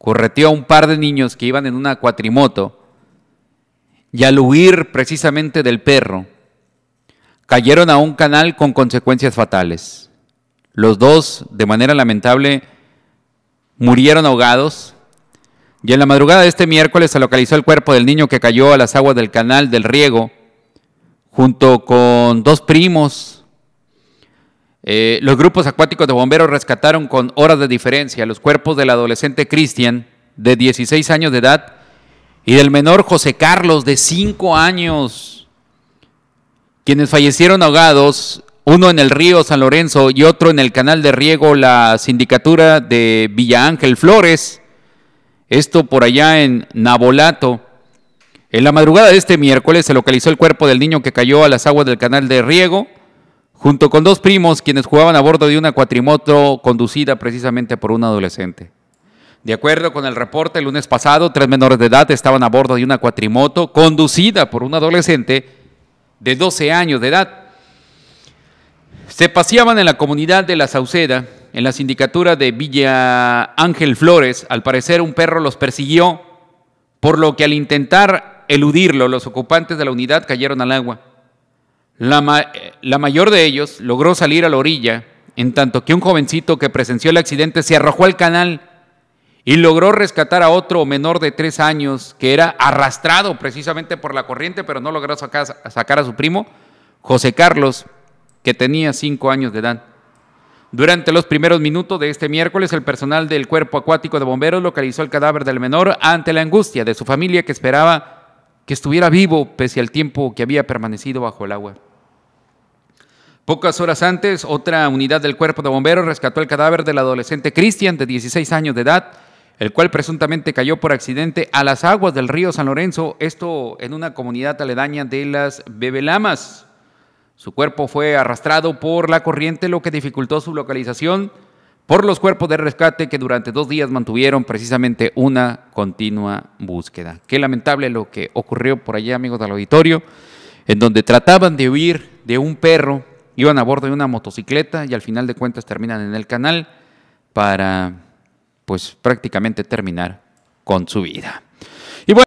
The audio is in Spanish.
correteó a un par de niños que iban en una cuatrimoto y al huir precisamente del perro, cayeron a un canal con consecuencias fatales. Los dos, de manera lamentable, murieron ahogados y en la madrugada de este miércoles se localizó el cuerpo del niño que cayó a las aguas del canal del riego junto con dos primos eh, los grupos acuáticos de bomberos rescataron con horas de diferencia los cuerpos del adolescente Cristian, de 16 años de edad, y del menor José Carlos, de 5 años, quienes fallecieron ahogados, uno en el río San Lorenzo y otro en el canal de riego La Sindicatura de Villa Ángel Flores, esto por allá en Nabolato. En la madrugada de este miércoles se localizó el cuerpo del niño que cayó a las aguas del canal de riego junto con dos primos quienes jugaban a bordo de una cuatrimoto conducida precisamente por un adolescente. De acuerdo con el reporte, el lunes pasado, tres menores de edad estaban a bordo de una cuatrimoto conducida por un adolescente de 12 años de edad. Se paseaban en la comunidad de La Sauceda, en la sindicatura de Villa Ángel Flores. Al parecer, un perro los persiguió, por lo que al intentar eludirlo, los ocupantes de la unidad cayeron al agua. La, la mayor de ellos logró salir a la orilla, en tanto que un jovencito que presenció el accidente se arrojó al canal y logró rescatar a otro menor de tres años que era arrastrado precisamente por la corriente, pero no logró sacar, sacar a su primo, José Carlos, que tenía cinco años de edad. Durante los primeros minutos de este miércoles, el personal del cuerpo acuático de bomberos localizó el cadáver del menor ante la angustia de su familia que esperaba que estuviera vivo pese al tiempo que había permanecido bajo el agua. Pocas horas antes, otra unidad del cuerpo de bomberos rescató el cadáver del adolescente Cristian, de 16 años de edad, el cual presuntamente cayó por accidente a las aguas del río San Lorenzo, esto en una comunidad aledaña de las Bebelamas. Su cuerpo fue arrastrado por la corriente, lo que dificultó su localización por los cuerpos de rescate que durante dos días mantuvieron precisamente una continua búsqueda. Qué lamentable lo que ocurrió por allí, amigos del auditorio, en donde trataban de huir de un perro Iban a bordo de una motocicleta y al final de cuentas terminan en el canal para, pues prácticamente terminar con su vida.